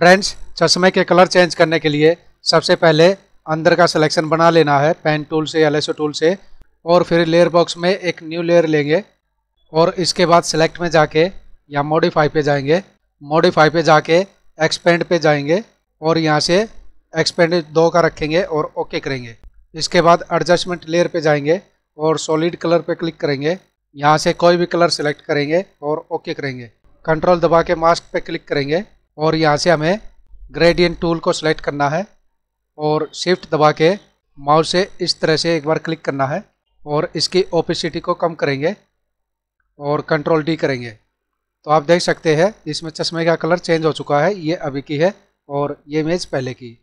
friends चश्मे के colour change करने के लिए सबसे पहले अंदर का सिलेक्शन बना लेना है पेन टूल से या लेसो टूल से और फिर लेयर बॉक्स में एक न्यू लेयर लेंगे और इसके बाद सेलेक्ट में जाके या मॉडिफाई पे जाएंगे मॉडिफाई पे जाके एक्सपेंड पे जाएंगे और यहाँ से एक्सपेंड दो का रखेंगे और ओके करेंगे इसके बाद एडजस्टमेंट लेयर पे जाएंगे और सॉलिड कलर पे क्लिक करेंगे यहाँ से कोई भी कलर सेलेक्ट करेंगे और ओके करेंगे कंट्रोल दबा के मास्क पे क्लिक करेंगे और यहाँ से हमें ग्रेडियंट टूल को सिलेक्ट करना है और शिफ्ट दबा के माउस से इस तरह से एक बार क्लिक करना है और इसकी ओपेसिटी को कम करेंगे और कंट्रोल डी करेंगे तो आप देख सकते हैं इसमें चश्मे का कलर चेंज हो चुका है ये अभी की है और ये इमेज पहले की